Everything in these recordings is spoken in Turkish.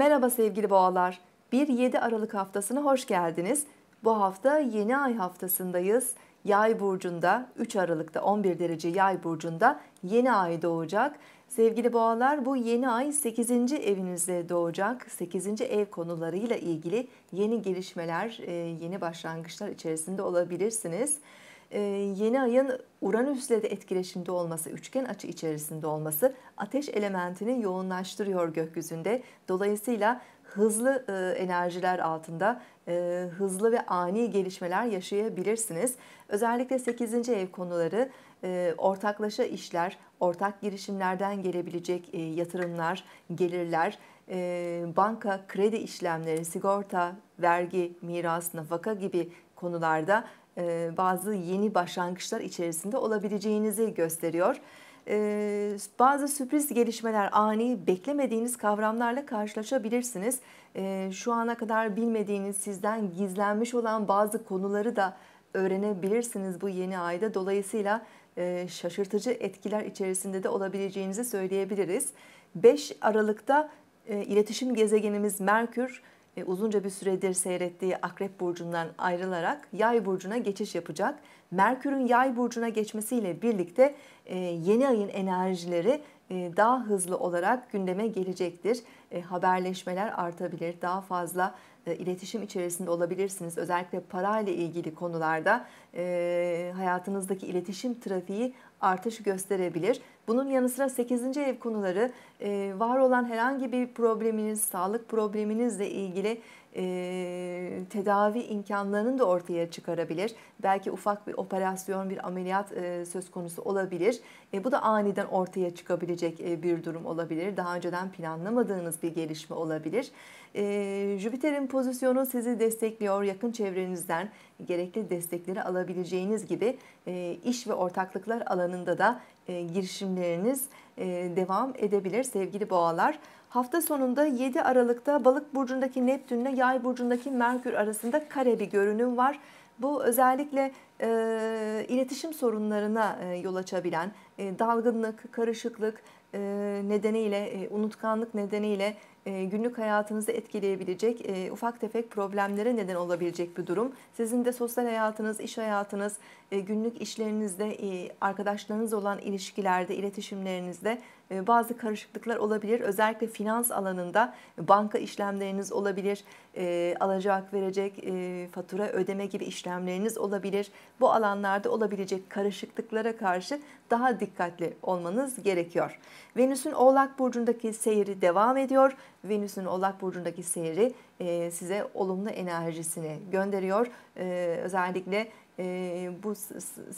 Merhaba sevgili boğalar. 1-7 Aralık haftasına hoş geldiniz. Bu hafta yeni ay haftasındayız. Yay burcunda 3 Aralık'ta 11 derece Yay burcunda yeni ay doğacak. Sevgili boğalar bu yeni ay 8. evinizde doğacak. 8. ev konularıyla ilgili yeni gelişmeler, e, yeni başlangıçlar içerisinde olabilirsiniz. Ee, yeni ayın Uranüs'le de etkileşimde olması, üçgen açı içerisinde olması ateş elementini yoğunlaştırıyor gökyüzünde. Dolayısıyla hızlı e, enerjiler altında e, hızlı ve ani gelişmeler yaşayabilirsiniz. Özellikle 8. ev konuları e, ortaklaşa işler, ortak girişimlerden gelebilecek yatırımlar, gelirler, banka, kredi işlemleri, sigorta, vergi, miras, nafaka gibi konularda e, bazı yeni başlangıçlar içerisinde olabileceğinizi gösteriyor. E, bazı sürpriz gelişmeler, ani beklemediğiniz kavramlarla karşılaşabilirsiniz. E, şu ana kadar bilmediğiniz, sizden gizlenmiş olan bazı konuları da öğrenebilirsiniz bu yeni ayda. Dolayısıyla şaşırtıcı etkiler içerisinde de olabileceğinizi söyleyebiliriz. 5 Aralık'ta iletişim gezegenimiz Merkür e, uzunca bir süredir seyrettiği Akrep burcundan ayrılarak Yay burcuna geçiş yapacak. Merkür'ün Yay burcuna geçmesiyle birlikte e, yeni ayın enerjileri e, daha hızlı olarak gündeme gelecektir. E, haberleşmeler artabilir, daha fazla e, iletişim içerisinde olabilirsiniz. Özellikle parayla ilgili konularda hayatınızdaki iletişim trafiği artış gösterebilir. Bunun yanı sıra 8. ev konuları var olan herhangi bir probleminiz, sağlık probleminizle ilgili e, tedavi imkanlarını da ortaya çıkarabilir. Belki ufak bir operasyon, bir ameliyat e, söz konusu olabilir. E, bu da aniden ortaya çıkabilecek e, bir durum olabilir. Daha önceden planlamadığınız bir gelişme olabilir. E, Jüpiter'in pozisyonu sizi destekliyor. Yakın çevrenizden gerekli destekleri alabileceğiniz gibi e, iş ve ortaklıklar alanında da e, girişimleriniz e, devam edebilir sevgili boğalar. Hafta sonunda 7 Aralık'ta Balık burcundaki Neptünle Yay burcundaki Merkür arasında kare bir görünüm var. Bu özellikle e, iletişim sorunlarına e, yol açabilen e, dalgınlık, karışıklık e, nedeniyle, e, unutkanlık nedeniyle e, günlük hayatınızı etkileyebilecek e, ufak tefek problemlere neden olabilecek bir durum. Sizin de sosyal hayatınız, iş hayatınız, e, günlük işlerinizde, e, arkadaşlarınız olan ilişkilerde, iletişimlerinizde e, bazı karışıklıklar olabilir. Özellikle finans alanında banka işlemleriniz olabilir, e, alacak, verecek, e, fatura ödeme gibi işlemleriniz olabilir bu alanlarda olabilecek karışıklıklara karşı daha dikkatli olmanız gerekiyor. Venüs'ün Oğlak Burcu'ndaki seyri devam ediyor. Venüs'ün Oğlak Burcu'ndaki seyri e, size olumlu enerjisini gönderiyor. E, özellikle e, bu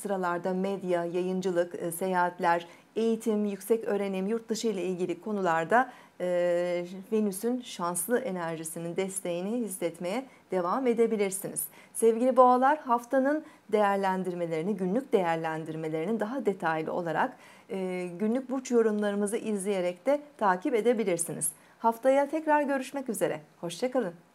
sıralarda medya, yayıncılık, seyahatler, eğitim, yüksek öğrenim, yurt dışı ile ilgili konularda e, Venüs'ün şanslı enerjisinin desteğini hissetmeye devam edebilirsiniz. Sevgili boğalar haftanın değerlendirmelerini, günlük değerlendirmelerini daha detaylı olarak e, günlük burç yorumlarımızı izleyerek de takip edebilirsiniz. Haftaya tekrar görüşmek üzere. Hoşçakalın.